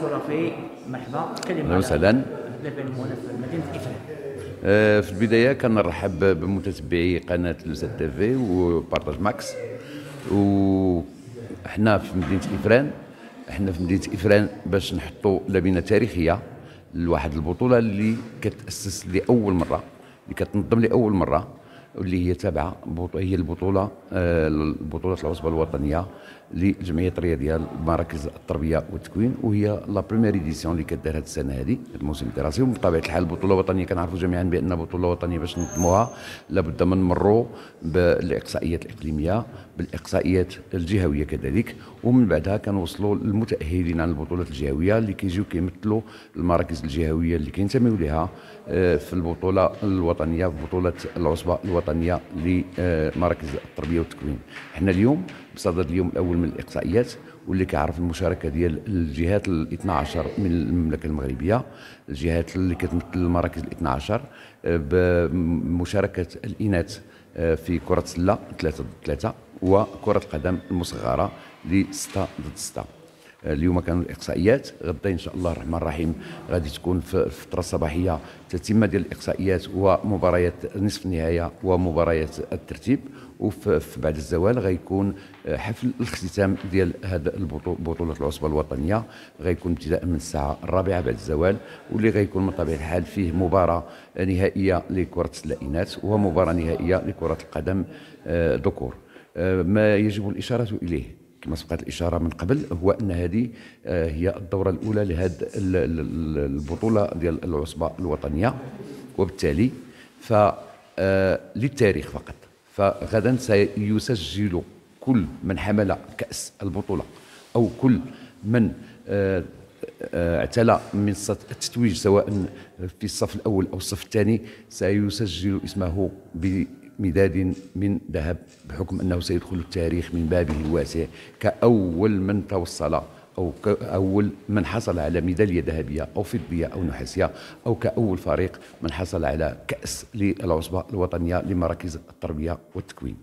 الصوره في مرحبا كلمه مثلا مدينه افران آه، في البداية كنرحب بمتتبعي قناة تي تيفي وبارتاج ماكس وحنا في مدينة إفران حنا في مدينة إفران باش نحطوا لبنة تاريخية لواحد البطولة اللي كتأسس لأول مرة اللي كتنظم لأول مرة واللي هي تابعه هي البطوله البطولة آه، العصبه الوطنيه لجمعيه الرياضية مراكز التربيه والتكوين وهي لا بريمير ايديسيون اللي كدار هذه السنه هذه الموسم الدراسي وبطبيعه الحال البطولة الوطنية كنعرفوا جميعا بان بطوله وطنيه باش نظموها لابد من نمروا بالاقصائيات الاقليميه بالاقصائيات الجهويه كذلك ومن بعدها كنوصلوا للمتاهلين عن البطولات الجهويه اللي كيجيو كيمثلوا المراكز الجهويه اللي كينتميو لها آه، في البطوله الوطنيه في بطوله العصبه الوطنية الوطنيه لمراكز التربيه والتكوين حنا اليوم بصدد اليوم الاول من الاقصائيات واللي كيعرف المشاركه ديال الجهات ال 12 من المملكه المغربيه الجهات اللي كتمثل المراكز ال 12 بمشاركه الاناث آه، في كره السله 3 ضد 3 وكره القدم المصغره ل 6 ضد 6 اليوم كانوا الاقصائيات غدا ان شاء الله الرحمن الرحيم غادي تكون في الفتره الصباحيه تتمه ديال الاقصائيات ومباريات نصف النهايه ومباريات الترتيب وفي بعد الزوال غيكون حفل الاختتام ديال هذا البطوله العصبه الوطنيه غيكون ابتداء من الساعه الرابعه بعد الزوال واللي غيكون من طبيعه الحال فيه مباراه نهائيه لكره اللاعنات ومباراه نهائيه لكره القدم ذكور آه، آه، ما يجب الاشاره اليه كما سبقت الاشاره من قبل هو ان هذه آه، هي الدوره الاولى لهذه البطوله ديال العصبه الوطنيه وبالتالي ف آه، للتاريخ فقط فغدا سيسجل كل من حمل كاس البطوله او كل من آه، اعتلى من التتويج سواء في الصف الاول او الصف الثاني سيسجل اسمه ب مداد من ذهب بحكم أنه سيدخل التاريخ من بابه الواسع كأول من توصل أو كأول من حصل على ميدالية ذهبية أو فضية أو نحاسية أو كأول فريق من حصل على كأس للعصبة الوطنية لمراكز التربية والتكوين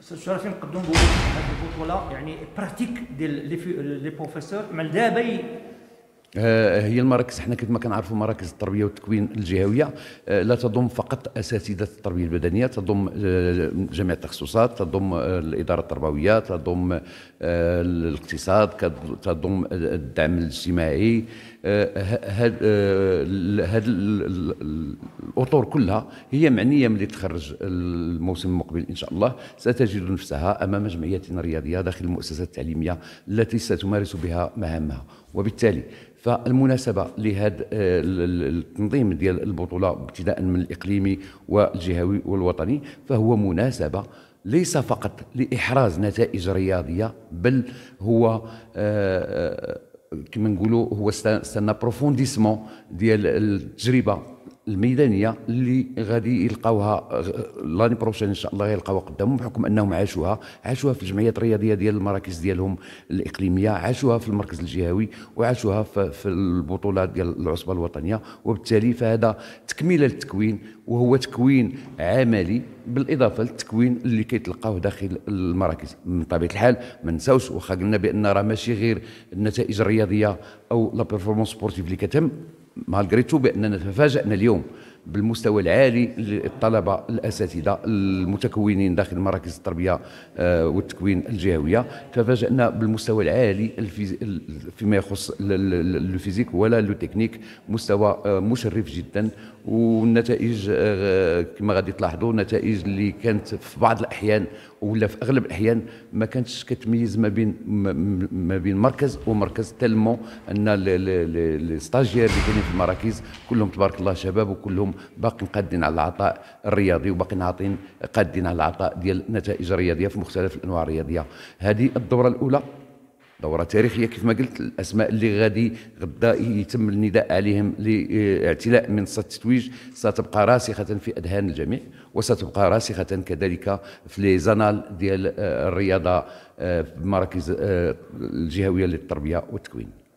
استاذ شرفي نقدم نقولوا هذه البطوله يعني براتيك ديال لي بروفيسور من دابا آه، هي المراكز حنا كما كنعرفوا مراكز التربيه والتكوين الجهويه آه، لا تضم فقط اساتذه التربيه البدنيه تضم آه، جميع التخصصات تضم الاداره التربويه تضم الاقتصاد تضم الدعم الاجتماعي هاد الاطر كلها هي معنيه ملي تخرج الموسم المقبل ان شاء الله ستجد نفسها امام جمعيه رياضيه داخل المؤسسات التعليميه التي ستمارس بها مهامها وبالتالي فالمناسبه لهذا التنظيم آه، ديال البطوله ابتداء من الاقليمي والجهوي والوطني فهو مناسبه ليس فقط لاحراز نتائج رياضيه بل هو آه، آه، كما نقولوا هو استنى بروفونديسمون ديال التجربه الميدانيه اللي غادي يلقاوها لاني بروشين ان شاء الله يلقاوها قدامهم بحكم انهم عاشوها عاشوها في الجمعيات الرياضيه ديال المراكز ديالهم الاقليميه عاشوها في المركز الجهوي وعاشوها في البطولات ديال العصبه الوطنيه وبالتالي فهذا تكميله للتكوين وهو تكوين عملي بالاضافه للتكوين اللي كيتلقاوه داخل المراكز من طبيعه الحال ما نساوش واخا قلنا بان راه ماشي غير النتائج الرياضيه او لا بيرفورمانس سبورتيف اللي كتم مالغريتو باننا نتفاجئ اليوم بالمستوى العالي للطلبه الاساتذه المتكونين داخل مراكز التربيه آه، والتكوين الجهويه تفاجئنا بالمستوى العالي فيما يخص الفيزيك ولا لو تكنيك مستوى آه، مشرف جدا والنتائج آه، كما غادي تلاحظوا نتائج اللي كانت في بعض الاحيان ولا في اغلب الاحيان ما كانتش كتميز ما بين ما بين مركز ومركز تلمو ان لي اللي كاينين في المراكز كلهم تبارك الله شباب وكلهم اليوم باقي مقدين على العطاء الرياضي وباقي نعطين قادين على العطاء ديال النتائج الرياضيه في مختلف الانواع الرياضيه هذه الدوره الاولى دورة تاريخية كيف ما قلت الأسماء اللي غادي غدا يتم النداء عليهم لاعتلاء منصة التتويج ستبقى راسخة في أذهان الجميع وستبقى راسخة كذلك في لي زانال ديال آه، الرياضة آه، في المراكز آه، الجهوية للتربية والتكوين